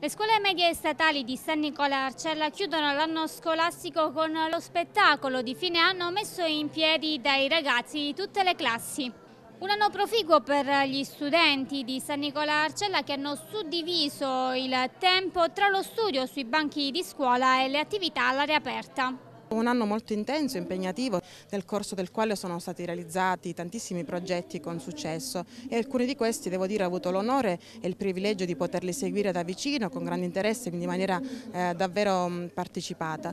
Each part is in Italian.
Le scuole medie statali di San Nicola Arcella chiudono l'anno scolastico con lo spettacolo di fine anno messo in piedi dai ragazzi di tutte le classi. Un anno proficuo per gli studenti di San Nicola Arcella che hanno suddiviso il tempo tra lo studio sui banchi di scuola e le attività all'aria aperta. Un anno molto intenso e impegnativo, nel corso del quale sono stati realizzati tantissimi progetti con successo e alcuni di questi, devo dire, ho avuto l'onore e il privilegio di poterli seguire da vicino con grande interesse, quindi in maniera eh, davvero mm, partecipata.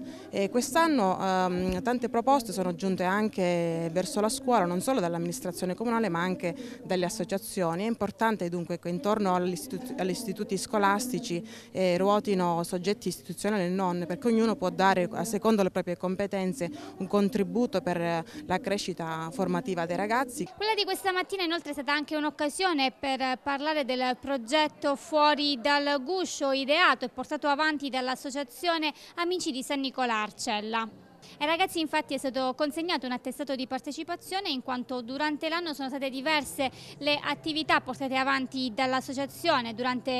Quest'anno ehm, tante proposte sono giunte anche verso la scuola, non solo dall'amministrazione comunale ma anche dalle associazioni. È importante dunque che intorno agli istituti, agli istituti scolastici eh, ruotino soggetti istituzionali e non, perché ognuno può dare, a secondo le proprie competenze, competenze un contributo per la crescita formativa dei ragazzi. Quella di questa mattina inoltre è stata anche un'occasione per parlare del progetto Fuori dal Guscio ideato e portato avanti dall'associazione Amici di San Nicolà Arcella. Ai ragazzi infatti è stato consegnato un attestato di partecipazione in quanto durante l'anno sono state diverse le attività portate avanti dall'associazione durante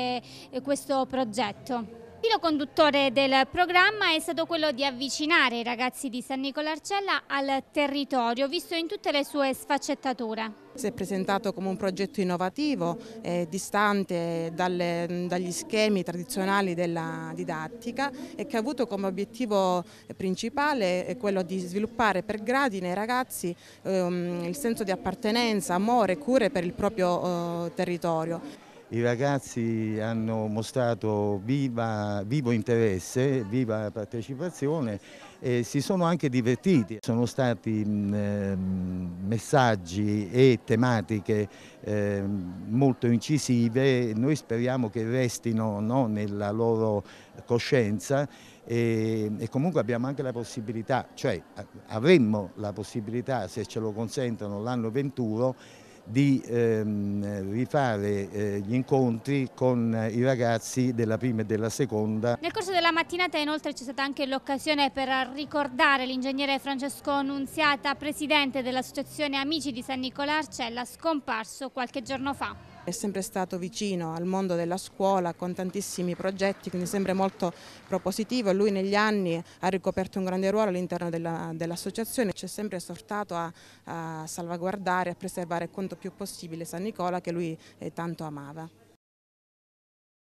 eh, questo progetto. Filo conduttore del programma è stato quello di avvicinare i ragazzi di San Nicola Arcella al territorio, visto in tutte le sue sfaccettature. Si è presentato come un progetto innovativo, eh, distante dalle, dagli schemi tradizionali della didattica e che ha avuto come obiettivo principale quello di sviluppare per gradi nei ragazzi ehm, il senso di appartenenza, amore, e cure per il proprio eh, territorio i ragazzi hanno mostrato viva, vivo interesse, viva partecipazione e si sono anche divertiti. Sono stati ehm, messaggi e tematiche ehm, molto incisive, noi speriamo che restino no, nella loro coscienza e, e, comunque abbiamo anche la possibilità, cioè avremmo la possibilità, se ce lo consentono, l'anno 21 di ehm, rifare eh, gli incontri con i ragazzi della prima e della seconda. Nel corso della mattinata inoltre c'è stata anche l'occasione per ricordare l'ingegnere Francesco Nunziata, presidente dell'associazione Amici di San Nicola Arcella, scomparso qualche giorno fa. È sempre stato vicino al mondo della scuola con tantissimi progetti, quindi sempre molto propositivo lui negli anni ha ricoperto un grande ruolo all'interno dell'associazione. Dell Ci è sempre esortato a, a, salvaguardare, a preservare quanto più possibile San Nicola che lui eh, tanto amava.